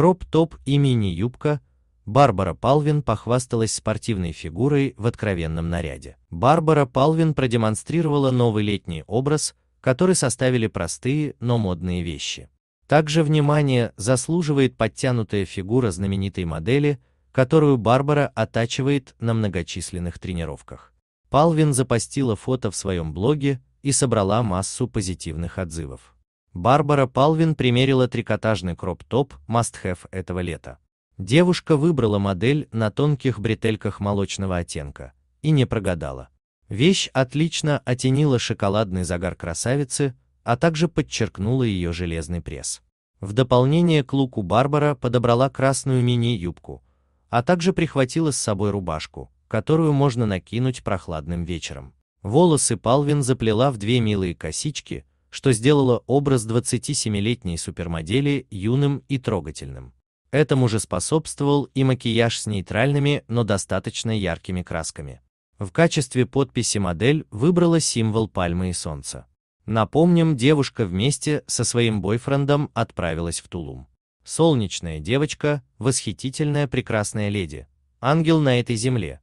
Кроп-топ и мини-юбка. Барбара Палвин похвасталась спортивной фигурой в откровенном наряде. Барбара Палвин продемонстрировала новый летний образ, который составили простые, но модные вещи. Также внимание заслуживает подтянутая фигура знаменитой модели, которую Барбара оттачивает на многочисленных тренировках. Палвин запостила фото в своем блоге и собрала массу позитивных отзывов. Барбара Палвин примерила трикотажный кроп-топ must-have этого лета. Девушка выбрала модель на тонких бретельках молочного оттенка и не прогадала. Вещь отлично оттенила шоколадный загар красавицы, а также подчеркнула ее железный пресс. В дополнение к луку Барбара подобрала красную мини-юбку, а также прихватила с собой рубашку, которую можно накинуть прохладным вечером. Волосы Палвин заплела в две милые косички – что сделало образ 27-летней супермодели юным и трогательным. Этому же способствовал и макияж с нейтральными, но достаточно яркими красками. В качестве подписи модель выбрала символ пальмы и солнца. Напомним, девушка вместе со своим бойфрендом отправилась в Тулум. Солнечная девочка, восхитительная прекрасная леди, ангел на этой земле.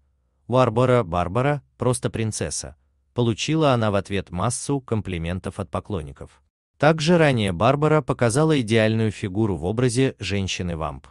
Барбара Барбара, просто принцесса. Получила она в ответ массу комплиментов от поклонников. Также ранее Барбара показала идеальную фигуру в образе женщины-вамп.